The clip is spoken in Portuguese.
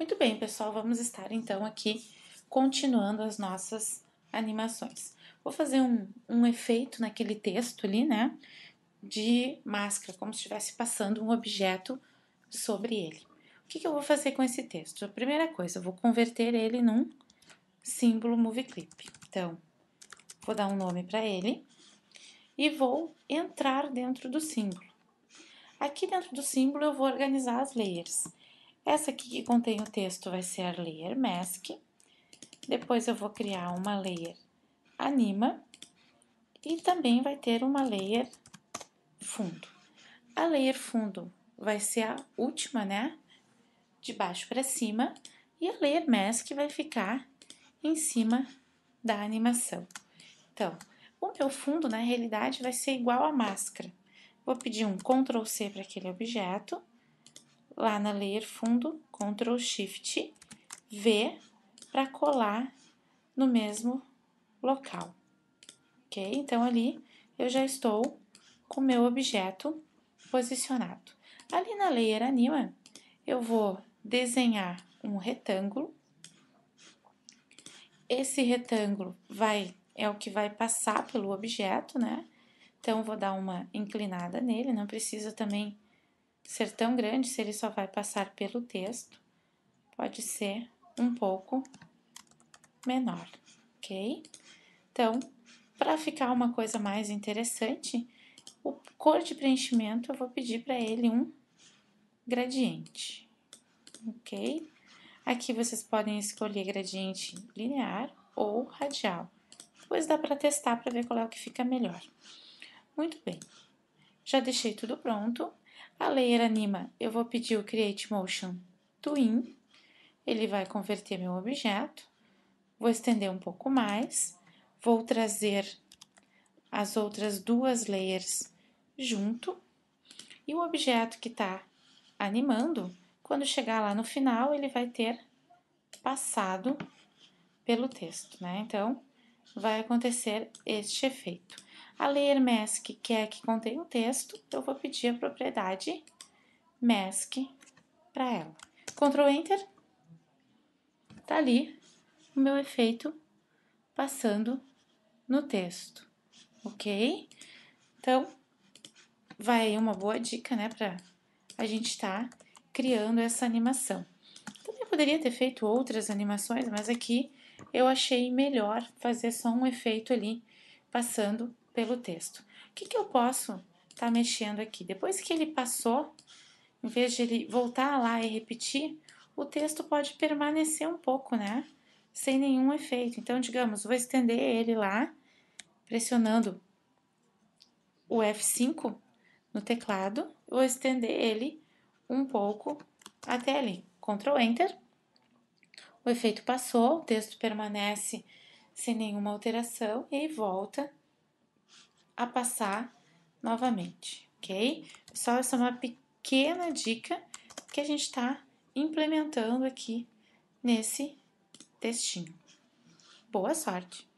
Muito bem, pessoal, vamos estar então aqui continuando as nossas animações. Vou fazer um, um efeito naquele texto ali, né, de máscara, como se estivesse passando um objeto sobre ele. O que, que eu vou fazer com esse texto? A primeira coisa, eu vou converter ele num símbolo Movie Clip. Então, vou dar um nome para ele e vou entrar dentro do símbolo. Aqui dentro do símbolo eu vou organizar as layers. Essa aqui que contém o texto vai ser a layer mask. Depois eu vou criar uma layer anima e também vai ter uma layer fundo. A layer fundo vai ser a última, né? De baixo para cima e a layer mask vai ficar em cima da animação. Então, o meu fundo na realidade vai ser igual à máscara. Vou pedir um Ctrl C para aquele objeto lá na layer fundo, Ctrl Shift V para colar no mesmo local. Ok? Então ali eu já estou com o meu objeto posicionado. Ali na layer anima, eu vou desenhar um retângulo. Esse retângulo vai é o que vai passar pelo objeto, né? Então vou dar uma inclinada nele, não precisa também ser tão grande se ele só vai passar pelo texto, pode ser um pouco menor, ok? Então, para ficar uma coisa mais interessante, o cor de preenchimento eu vou pedir para ele um gradiente, ok? Aqui vocês podem escolher gradiente linear ou radial. Depois dá para testar para ver qual é o que fica melhor. Muito bem, já deixei tudo pronto. A layer anima, eu vou pedir o create motion Twin, ele vai converter meu objeto, vou estender um pouco mais, vou trazer as outras duas layers junto e o objeto que está animando, quando chegar lá no final, ele vai ter passado pelo texto, né? Então, vai acontecer este efeito. A layer mask quer que contém o texto, então eu vou pedir a propriedade mask para ela. Ctrl Enter, tá ali o meu efeito passando no texto, ok? Então, vai uma boa dica, né, para a gente estar tá criando essa animação. Também poderia ter feito outras animações, mas aqui eu achei melhor fazer só um efeito ali passando pelo texto. O que, que eu posso estar tá mexendo aqui? Depois que ele passou, em vez de ele voltar lá e repetir, o texto pode permanecer um pouco, né? Sem nenhum efeito. Então, digamos, vou estender ele lá, pressionando o F5 no teclado, vou estender ele um pouco até ali. Ctrl Enter. O efeito passou, o texto permanece sem nenhuma alteração e volta a passar novamente, ok? Só essa é uma pequena dica que a gente está implementando aqui nesse textinho. Boa sorte!